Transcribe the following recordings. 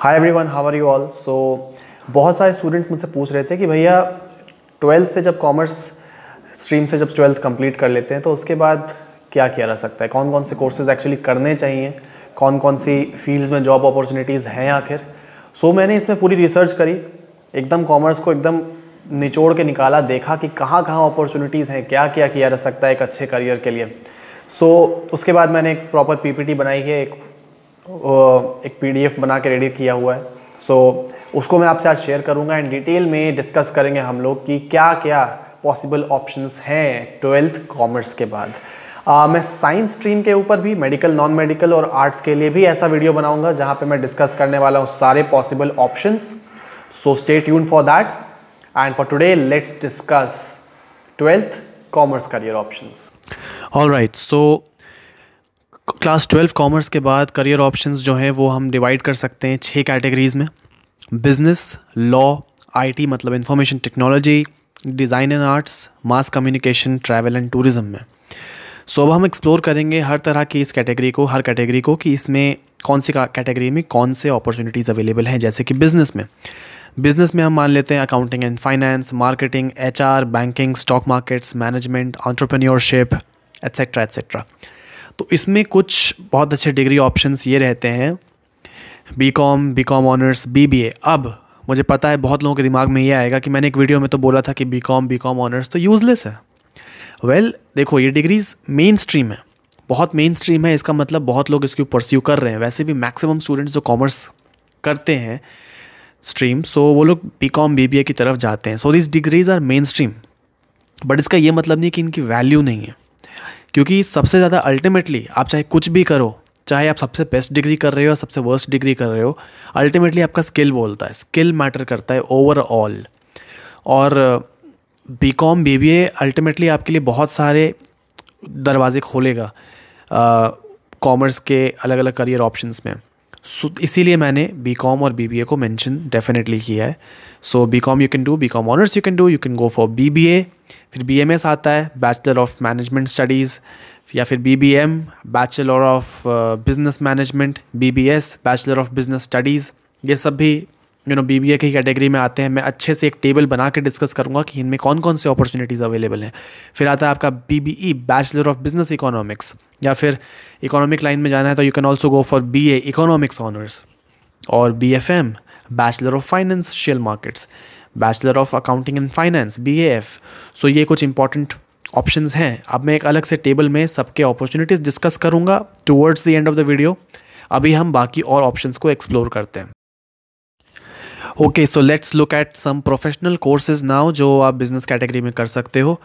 Hi everyone how are you all so बहुत सारे students मुझसे पूछ रहे थे कि भैया ट्वेल्थ से जब कॉमर्स स्ट्रीम से जब ट्वेल्थ कंप्लीट कर लेते हैं तो उसके बाद क्या किया जा सकता है कौन कौन से कोर्सेज एक्चुअली करने चाहिए कौन कौन सी फील्ड्स में जॉब अपॉर्चुनिटीज़ हैं आखिर सो so, मैंने इसमें पूरी रिसर्च करी एकदम कॉमर्स को एकदम निचोड़ के निकाला देखा कि कहाँ कहाँ अपॉर्चुनिटीज़ हैं क्या क्या किया जा सकता है एक अच्छे करियर के लिए सो so, उसके बाद मैंने एक प्रॉपर पीपीटी बनाई है एक एक पीडीएफ बना के रेडी किया हुआ है सो so, उसको मैं आपसे आज शेयर करूंगा एंड डिटेल में डिस्कस करेंगे हम लोग कि क्या क्या पॉसिबल ऑप्शंस हैं ट्वेल्थ कॉमर्स के बाद आ, मैं साइंस स्ट्रीम के ऊपर भी मेडिकल नॉन मेडिकल और आर्ट्स के लिए भी ऐसा वीडियो बनाऊंगा जहां पे मैं डिस्कस करने वाला हूँ सारे possible options so stay tune for that and for today let's discuss twelfth commerce career options all right so class twelve commerce के बाद करियर ऑप्शंस जो हैं वो हम डिवाइड कर सकते हैं छः कैटेगरीज़ में बिजनेस लॉ आईटी मतलब information technology design and arts mass communication travel and tourism में सो अब हम एक्सप्लोर करेंगे हर तरह की इस कैटेगरी को हर कैटेगरी को कि इसमें कौन सी कैटेगरी में कौन से अपॉर्चुनिटीज़ अवेलेबल हैं जैसे कि बिज़नेस में बिज़नेस में हम मान लेते हैं accounting and finance marketing H banking stock markets management entrepreneurship etcetera etcetera तो इसमें कुछ बहुत अच्छे डिग्री ऑप्शंस ये रहते हैं B com B com honours B B A अब मुझे पता है बहुत लोगों के दिमाग में ये आएगा कि मैंने एक वीडियो में तो बोला था कि B com B com honours तो यूज़लेस है वेल well, देखो ये डिग्रीज़ मेन स्ट्रीम है बहुत मेन स्ट्रीम है इसका मतलब बहुत लोग इसको परस्यू कर रहे हैं वैसे भी मैक्सिमम स्टूडेंट्स जो कॉमर्स करते हैं स्ट्रीम सो so, वो लोग B com B B A की तरफ जाते हैं so this degrees are main stream but इसका ये मतलब नहीं कि इनकी वैल्यू नहीं है क्योंकि सबसे ज़्यादा अल्टीमेटली आप चाहे कुछ भी करो चाहे आप सबसे बेस्ट डिग्री कर रहे हो सबसे वर्स्ट डिग्री कर रहे हो अल्टीमेटली आपका स्किल बोलता है स्किल मैटर करता है ओवरऑल और B com B B A ultimately आपके लिए बहुत सारे दरवाजे खोलेगा कॉमर्स uh, के अलग अलग करियर ऑप्शंस में सो इसीलिए मैंने बी कॉम और बी बी ए को मैंशन डेफिनेटली किया है so B com you can do B com honours you can do you can go for B B A फिर बी एम एस आता है बैचलर ऑफ मैनेजमेंट स्टडीज़ या फिर B B M bachelor of business management B B S bachelor of business studies ये सब भी you know B B A की category में आते हैं मैं अच्छे से एक टेबल बना के डिस्कस करूँगा कि इनमें कौन कौन से अपॉर्चुनिटीज़ अवेलेबल हैं फिर आता है आपका B B E bachelor of business economics या फिर इकोनॉमिक लाइन में जाना है तो you can also go for B A economics honours और B F M bachelor of financial markets bachelor of accounting and finance B so ये कुछ important options हैं अब मैं एक अलग से टेबल में सबके अपॉर्चुनिटीज़ डिस्कस करूँगा towards the end of the video अभी हम बाकी और ऑप्शंस को एक्सप्लोर करते हैं okay so let's look at some professional courses now जो आप बिजनेस कैटेगरी में कर सकते हो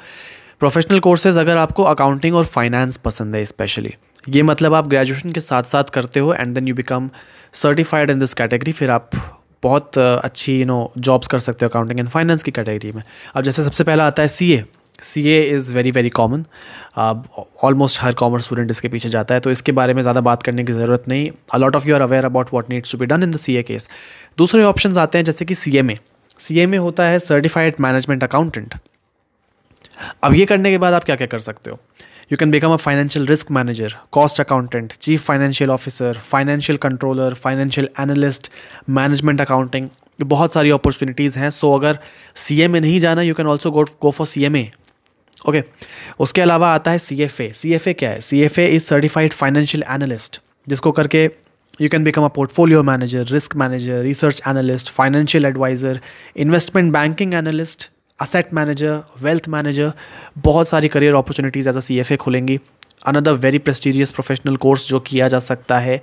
प्रोफेशनल कोर्सेज अगर आपको अकाउंटिंग और फाइनेंस पसंद है स्पेशली ये मतलब आप ग्रेजुएशन के साथ साथ करते हो and then you become certified in this category फिर आप बहुत अच्छी यू नो जॉब्स कर सकते हो अकाउंटिंग एंड फाइनेंस की कैटेगरी में अब जैसे सबसे पहला आता है C A C A is very very common almost हर कॉमर्स स्टूडेंट इसके पीछे जाता है तो इसके बारे में ज़्यादा बात करने की ज़रूरत नहीं a lot of you are aware about what needs to be done in the C A case दूसरे ऑप्शन आते हैं जैसे कि सी एम ए सी एम ए होता है सर्टिफाइड मैनेजमेंट अकाउंटेंट अब ये करने के बाद आप क्या क्या कर सकते हो you can become a financial risk manager cost accountant chief financial officer financial controller financial analyst management accounting बहुत सारी अपॉर्चुनिटीज़ हैं सो so, अगर सी ए नहीं जाना you can also go go for C M A okay उसके अलावा आता है C F A C F A क्या है C F A is certified financial analyst जिसको करके you can become a portfolio manager risk manager research analyst financial advisor investment banking analyst asset manager wealth manager बहुत सारी career opportunities as a C F A खुलेंगी another very prestigious professional course जो किया जा सकता है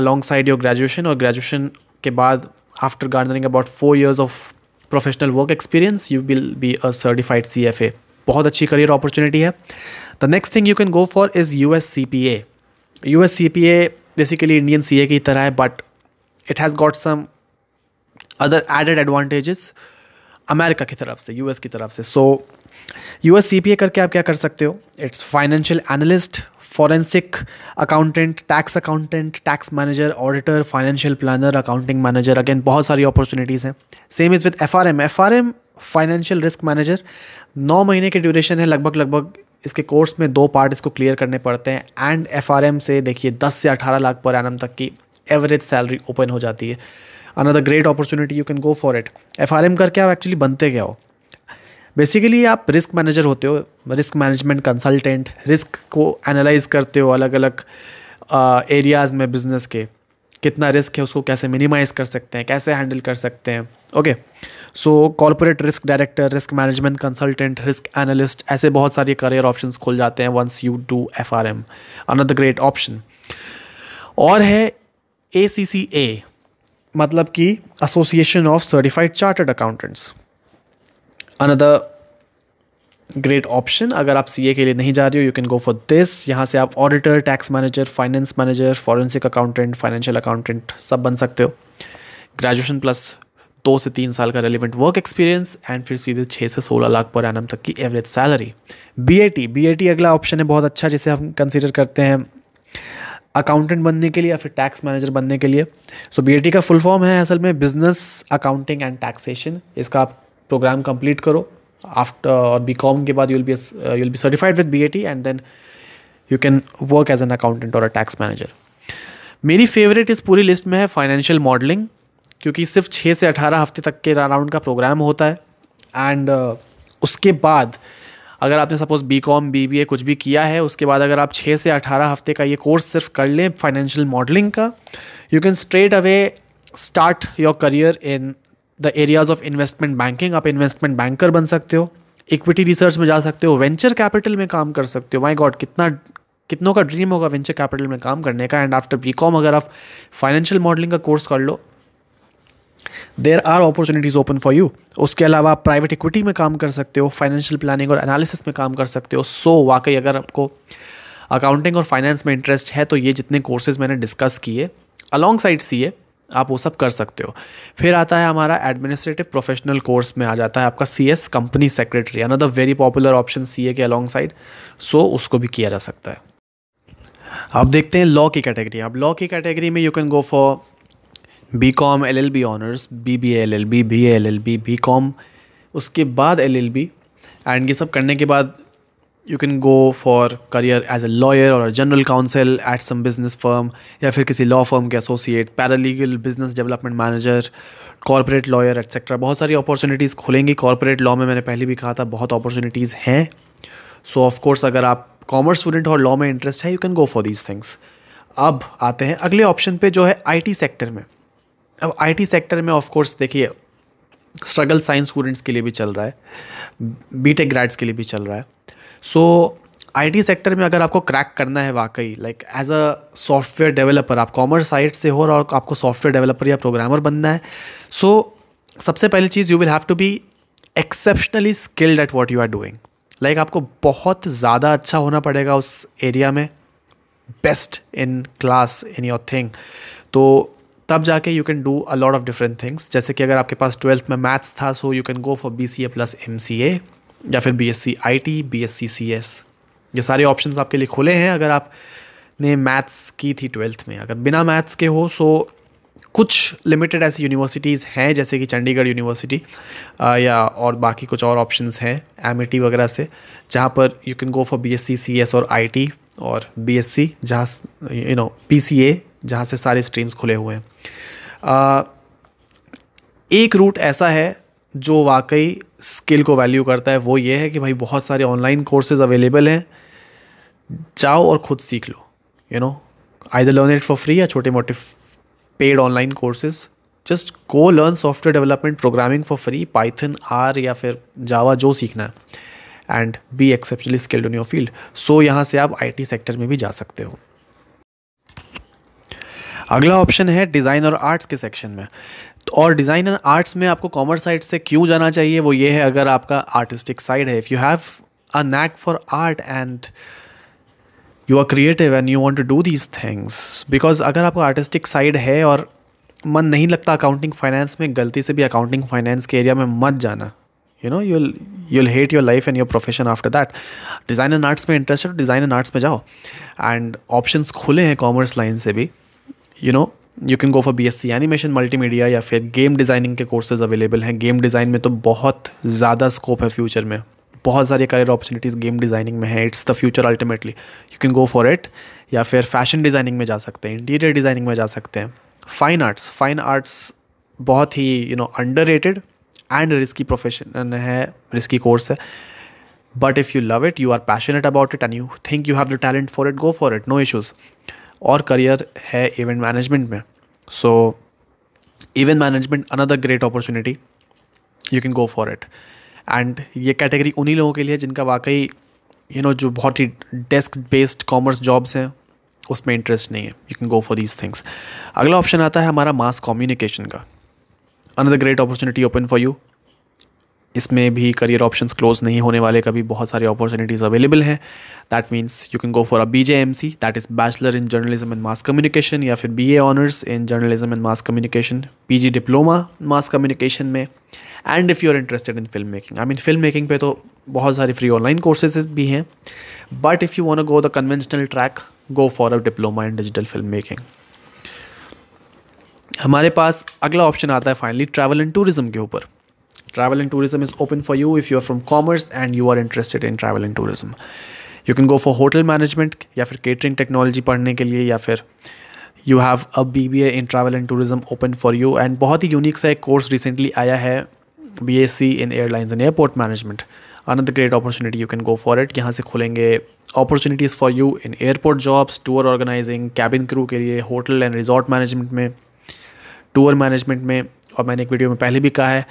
alongside your graduation और graduation के बाद after gardening about four years of professional work experience you will be a certified C F A बहुत अच्छी करियर अपॉर्चुनिटी है the next thing you can go for is U S C P A U S C P A basically Indian C A की तरह है but it has got some other added advantages America की तरफ से US की तरफ से so US CPA करके आप क्या कर सकते हो it's financial analyst forensic accountant tax accountant tax manager auditor financial planner accounting manager again बहुत सारी अपॉर्चुनिटीज़ हैं same is with F R M F R M financial risk manager नौ महीने के ड्यूरेशन है लगभग लगभग इसके कोर्स में दो पार्ट इसको क्लियर करने पड़ते हैं एंड एफ आर एम से देखिए दस से अठारह लाख पर एनम तक की एवरेज सैलरी ओपन हो जाती है another great opportunity you can go for it F R M करके आप एक्चुअली बनते गए हो बेसिकली आप रिस्क मैनेजर होते हो रिस्क मैनेजमेंट कंसल्टेंट रिस्क को एनालाइज करते हो अलग अलग एरियाज़ में बिजनेस के कितना रिस्क है उसको कैसे मिनिमाइज़ कर सकते हैं कैसे हैंडल कर सकते हैं okay so corporate risk director risk management consultant risk analyst ऐसे बहुत सारे करियर ऑप्शन खुल जाते हैं once you do F R M another great option और है ए सी सी ए मतलब कि association of certified chartered accountants another great option अगर आप सीए के लिए नहीं जा रहे हो you can go for this यहाँ से आप auditor tax manager finance manager forensic accountant financial accountant सब बन सकते हो ग्रेजुएशन प्लस दो से तीन साल का रेलिवेंट वर्क एक्सपीरियंस एंड फिर सीधे छः से सोलह लाख पर एनम तक की average salary B A T B A T अगला ऑप्शन है बहुत अच्छा जिसे हम कंसिडर करते हैं अकाउंटेंट बनने के लिए या फिर टैक्स मैनेजर बनने के लिए सो बी का फुल फॉर्म है असल में बिजनेस अकाउंटिंग एंड टैक्सेशन इसका आप प्रोग्राम कंप्लीट करो आफ्टर और बी कॉम के बाद you'll be you'll be certified with B A T and then you can work as an accountant और अ टैक्स मैनेजर मेरी फेवरेट इस पूरी लिस्ट में है फाइनेंशियल मॉडलिंग क्योंकि सिर्फ छः से अठारह हफ्ते तक के राउंड का प्रोग्राम होता है एंड uh, उसके बाद uh, अगर आपने suppose B com B B A कुछ भी किया है उसके बाद अगर आप छः से अठारह हफ्ते का ये कोर्स सिर्फ कर लें फाइनेंशियल मॉडलिंग का you can straight away start your career in the areas of investment banking आप इन्वेस्टमेंट बैंकर बन सकते हो इक्विटी रिसर्च में जा सकते हो वेंचर कैपिटल में काम कर सकते हो माई गॉड कितना कितनों का ड्रीम होगा वेंचर कैपिटल में काम करने का एंड आफ्टर बी कॉम अगर आप फाइनेंशियल मॉडलिंग का कोर्स कर लो there are opportunities open for you उसके अलावा आप प्राइवेट इक्विटी में काम कर सकते हो फाइनेंशियल प्लानिंग और एनालिसिस में काम कर सकते हो सो so, वाकई अगर आपको अकाउंटिंग और फाइनेंस में इंटरेस्ट है तो ये जितने कोर्सेज मैंने डिस्कस किए अलॉन्ग साइड सी ए आप वो सब कर सकते हो फिर आता है हमारा एडमिनिस्ट्रेटिव प्रोफेशनल कोर्स में आ जाता है आपका C S company secretary another very popular option C A के अलॉन्ग साइड सो उसको भी किया जा सकता है अब देखते हैं लॉ की कैटेगरी अब लॉ की कैटेगरी में you can go for B com L L B honours B B L L B B L L B B com उसके बाद एल एल बी एंड ये सब करने के बाद you can go for career as a lawyer और general counsel at some business firm या फिर किसी लॉ फर्म के associate paralegal business development manager corporate lawyer etcetera बहुत सारी अपॉर्चुनिटीज़ खुलेंगी कॉरपोरेट लॉ में मैंने पहले भी कहा था बहुत अपॉर्चुनिटीज़ हैं सो ऑफकोर्स अगर आप कॉमर्स स्टूडेंट और लॉ में इंटरेस्ट है you can go for these things अब आते हैं अगले ऑप्शन पे जो है आईटी सेक्टर में अब आईटी सेक्टर में ऑफ कोर्स देखिए स्ट्रगल साइंस स्टूडेंट्स के लिए भी चल रहा है बीटेक ग्रेड्स के लिए भी चल रहा है सो आईटी सेक्टर में अगर आपको क्रैक करना है वाकई like as a software developer आप कॉमर्स साइड से हो और आपको सॉफ्टवेयर डेवलपर या प्रोग्रामर बनना है सो so, सबसे पहली चीज़ you will have to be exceptionally skilled at what you are doing like आपको बहुत ज़्यादा अच्छा होना पड़ेगा उस एरिया में best in class in your thing तो तब जाके you can do a lot of different things जैसे कि अगर आपके पास ट्वेल्थ में मैथ्स था so you can go for B C A plus M C A या फिर बी एस सी आई T B S C C S ये सारे ऑप्शन आपके लिए खुले हैं अगर आपने मैथ्स की थी ट्वेल्थ में अगर बिना मैथ्स के हो सो कुछ लिमिटेड ऐसी यूनिवर्सिटीज़ हैं जैसे कि चंडीगढ़ यूनिवर्सिटी या और बाकी कुछ और ऑप्शंस हैं एम e वगैरह से जहाँ पर you can go for B S C C S और आई टी और बी एस सी जहाँ you know P C A जहाँ से सारे स्ट्रीम्स खुले हुए हैं एक रूट ऐसा है जो वाकई स्किल को वैल्यू करता है वो ये है कि भाई बहुत सारे ऑनलाइन कोर्सेज अवेलेबल हैं जाओ और ख़ुद सीख लो you know I the learn it for free या छोटे मोटे paid online courses just go learn software development programming for free Python R या फिर जावा जो सीखना है and be exceptionally skilled in your field so यहाँ से आप आई सेक्टर में भी जा सकते हो अगला ऑप्शन है डिज़ाइन और आर्ट्स के सेक्शन में तो और डिज़ाइन एंड आर्ट्स में आपको कॉमर्स साइड से क्यों जाना चाहिए वो ये है अगर आपका आर्टिस्टिक साइड है if you have a knack for art and you are creative and you want to do these things because अगर आपका आर्टिस्टिक साइड है और मन नहीं लगता अकाउंटिंग फाइनेंस में गलती से भी अकाउंटिंग फाइनेंस के एरिया में मत जाना you know you'll you'll hate your life and your profession after that design and arts में इंटरेस्ट है डिज़ाइन एंड आर्ट्स में जाओ एंड ऑप्शन खुले हैं कॉमर्स लाइन से भी you know you can go for B S C animation multimedia या फिर गेम डिज़ाइनिंग के कोर्सेज अवेलेबल हैं गेम डिज़ाइन में तो बहुत ज़्यादा स्कोप है फ्यूचर में बहुत सारे करियर अपॉर्चुनिटीज़ गेम डिज़ाइनिंग में है it's the future ultimately you can go for it या फिर फैशन डिज़ाइनिंग में जा सकते हैं इंटीरियर डिज़ाइनिंग में जा सकते हैं फ़ाइन आर्ट्स फाइन आर्ट्स बहुत ही you know underrated and risky profession है रिस्की कोर्स है but if you love it you are passionate about it and you think you have the talent for it go for it no issues और career है event management में so event management another great opportunity you can go for it and ये category उन्हीं लोगों के लिए जिनका वाकई यू नो जो बहुत ही डेस्क बेस्ड कॉमर्स जॉब्स हैं उसमें इंटरेस्ट नहीं है you can go for these things अगला ऑप्शन आता है हमारा मास कम्युनिकेशन का another great opportunity open for you इसमें भी करियर ऑप्शंस क्लोज नहीं होने वाले कभी बहुत सारी अपॉर्चुनिटीज़ अवेलेबल हैं that means you can go for a B J M C that is bachelor in journalism and mass communication या फिर B A honours in journalism and mass communication P G diploma mass communication में and if you are interested in film making I mean film making पे तो बहुत सारे free online courses भी हैं but if you want go the conventional track go for a diploma in digital film making हमारे पास अगला option आता है फाइनली ट्रैवल एंड टूरिज़्म के ऊपर travel and tourism is open for you if you are from commerce and you are interested in travel and tourism you can go for hotel management या फिर catering technology पढ़ने के लिए या फिर you have a B B A in travel and tourism open for you and बहुत ही unique सा एक कोर्स रिसेंटली आया है B S C in airlines and airport management another great opportunity you can go for it यहाँ से खुलेंगे opportunities for you in airport jobs tour organizing cabin crew के लिए होटल एंड रिजॉर्ट मैनेजमेंट में tour management में और मैंने एक वीडियो में पहले भी कहा है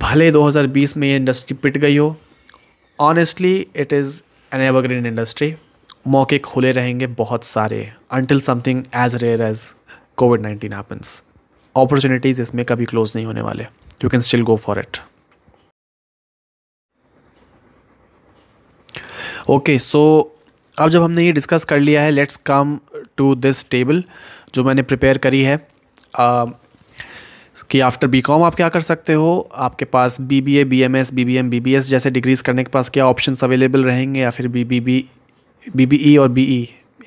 भले 2020 में ये इंडस्ट्री पिट गई हो honestly it is an evergreen industry मौके खुले रहेंगे बहुत सारे until something as rare as COVID nineteen happens opportunities इसमें कभी क्लोज नहीं होने वाले you can still go for it okay so अब जब हमने ये डिस्कस कर लिया है let's come to this table जो मैंने प्रिपेयर करी है uh, कि आफ्टर बी कॉम आप क्या कर सकते हो आपके पास B B A B M S B B M B B S जैसे डिग्रीज़ करने के पास क्या ऑप्शन अवेलेबल रहेंगे या फिर B B B B B E और बी ई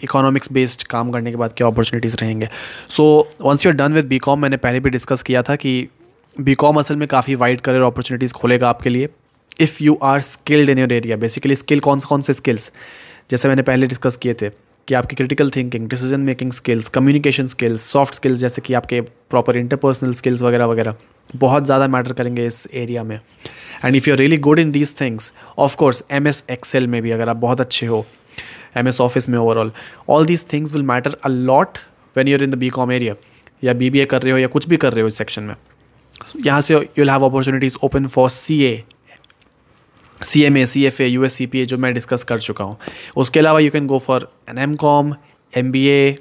इकोनॉमिक्स बेस्ड काम करने के बाद क्या अपॉर्चुनिटीज़ रहेंगे so once you are done with B com मैंने पहले भी डिस्कस किया था कि बी कॉम असल में काफ़ी वाइड करियर अपॉर्चुनिटीज़ खोलेगा आपके लिए if you are skilled in your area basically skill कौन से कौन से स्किल्स जैसे मैंने पहले डिस्कस किए थे कि आपकी critical thinking decision making skills communication skills soft skills जैसे कि आपके प्रॉपर इंटरपर्सनल स्किल्स वगैरह वगैरह बहुत ज़्यादा मैटर करेंगे इस एरिया में and if you really good in these things of course M S excel में भी अगर आप बहुत अच्छे हो एम एस ऑफिस में overall all these things will matter a lot when you're in the B com area या बी बी ए कर रहे हो या कुछ भी कर रहे हो इस सेक्शन में यहाँ से you have opportunities open for C A C M A C F A U S C P A जो मैं डिस्कस कर चुका हूँ उसके अलावा you can go for an M com M B A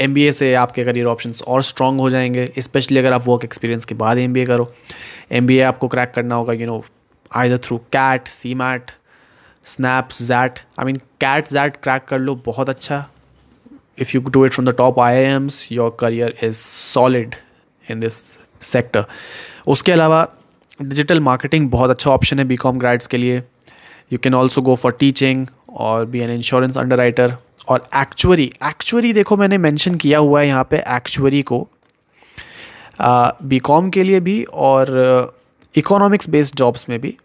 M B A से आपके career option और स्ट्रॉन्ग हो जाएंगे स्पेशली अगर आप वर्क एक्सपीरियंस के बाद एम बी ए करो एम बी ए आपको क्रैक करना होगा you know the through CAT C MAT SNAP XAT I mean CAT XAT crack कर लो बहुत अच्छा if you do it from the top I I Ms your career is solid in this sector उसके अलावा digital marketing बहुत अच्छा option है B com grades के लिए you can also go for teaching और be an insurance underwriter और actuary actuary देखो मैंने मैंशन किया हुआ है यहाँ पर एक्चुअरी को बी कॉम के लिए भी और इकोनॉमिक्स बेस्ड जॉब्स में भी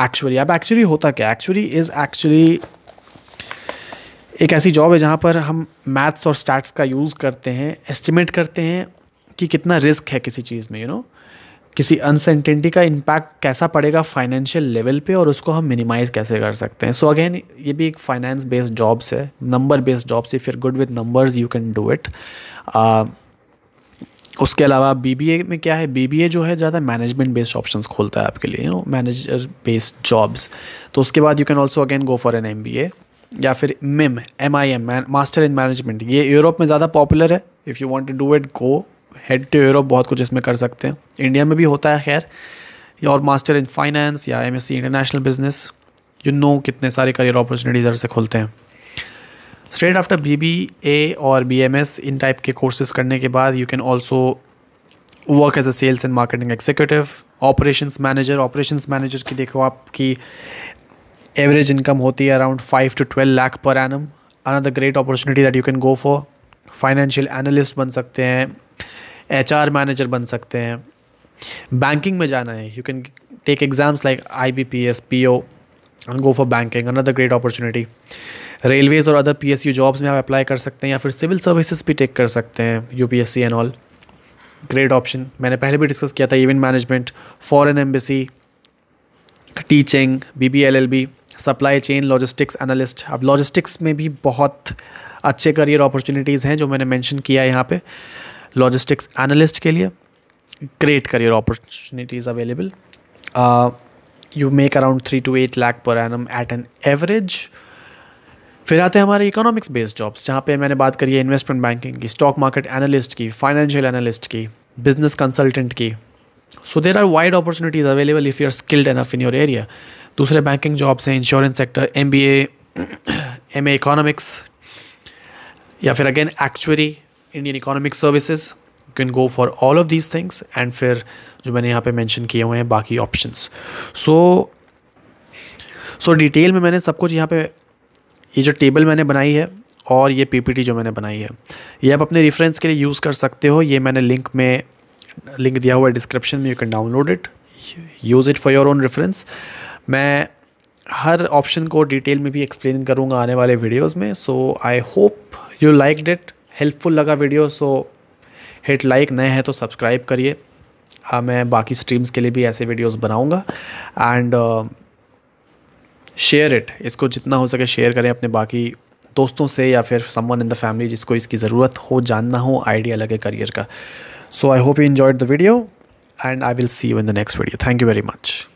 एक्चुअली अब एक्चुअली होता क्या एक्चुअली इज़ एक्चुअली एक ऐसी जॉब है जहाँ पर हम मैथ्स और स्टैट्स का यूज़ करते हैं एस्टिमेट करते हैं कि कितना रिस्क है किसी चीज़ में यू you नो know? किसी अनसर्टेनिटी का इम्पैक्ट कैसा पड़ेगा फाइनेंशियल लेवल पे और उसको हम मिनिमाइज़ कैसे कर सकते हैं सो so अगेन ये भी एक फाइनेंस बेस्ड जॉब्स है number based jobs if you're good with numbers you can do it उसके अलावा बी में क्या है बी जो है ज़्यादा मैनेजमेंट बेस्ड ऑप्शन खोलता है आपके लिए नो मैनेजर बेस्ड जॉब्स तो उसके बाद you can also again go for an M या फिर MIM M I M master in management ये यूरोप में ज़्यादा पॉपुलर है if you want to do it go head to Europe बहुत कुछ इसमें कर सकते हैं इंडिया में भी होता है खैर और मास्टर इन फाइनेंस या M international business you know कितने सारे करियर अपॉर्चुनिटीज़ इधर से खुलते हैं straight after B B A और बी एम एस इन टाइप के कोर्सेज करने के बाद you can also work as a sales and marketing executive operations manager operations manager की देखो आपकी एवरेज इनकम होती है around five to twelve lakh per annum another great opportunity that you can go for financial analyst बन सकते हैं H R manager बन सकते हैं बैंकिंग में जाना है you can take exams like I B P S P O and go for banking another great opportunity railways और other P S U jobs में आप अप्लाई कर सकते हैं या फिर सिविल सर्विसेज भी टेक कर सकते हैं U P S C and all great option मैंने पहले भी डिस्कस किया था event management foreign embassy teaching B B L L B supply chain logistics analyst अब लॉजिस्टिक्स में भी बहुत अच्छे करियर अपॉर्चुनिटीज़ हैं जो मैंने मैंशन किया यहाँ पर लॉजिस्टिक्स एनालिस्ट के लिए great career opportunities available you make around three to eight lakh per annum at an average फिर आते हैं हमारे इकोनॉमिक्स बेस्ड जॉब्स जहाँ पे मैंने बात करी है इन्वेस्टमेंट बैंकिंग की स्टॉक मार्केट एनालिस्ट की फाइनेंशियल एनालिस्ट की बिजनेस कंसल्टेंट की so there are wide opportunities available if you are skilled enough in your area दूसरे बैंकिंग जॉब्स हैं insurance sector M B M A economics या फिर again actuary Indian economic services you can go for all of these things and फिर जो मैंने यहाँ पे mention किए हुए हैं बाकी ऑप्शंस सो सो डिटेल में मैंने सब कुछ यहाँ पे ये जो टेबल मैंने बनाई है और ये पीपीटी जो मैंने बनाई है ये आप अपने रेफरेंस के लिए यूज़ कर सकते हो ये मैंने लिंक में लिंक दिया हुआ है डिस्क्रिप्शन में you can download it use it for your own reference मैं हर ऑप्शन को डिटेल में भी एक्सप्लेन करूँगा आने वाले वीडियोज़ में so I hope you liked it helpful लगा वीडियो सो हिट लाइक नए हैं तो सब्सक्राइब करिए हाँ मैं बाकी स्ट्रीम्स के लिए भी ऐसे वीडियोस बनाऊंगा एंड शेयर इट इसको जितना हो सके शेयर करें अपने बाकी दोस्तों से या फिर समवन इन द फैमिली जिसको इसकी ज़रूरत हो जानना हो आइडिया लगे करियर का so I hope you enjoyed the video and I will see you in the next video thank you very much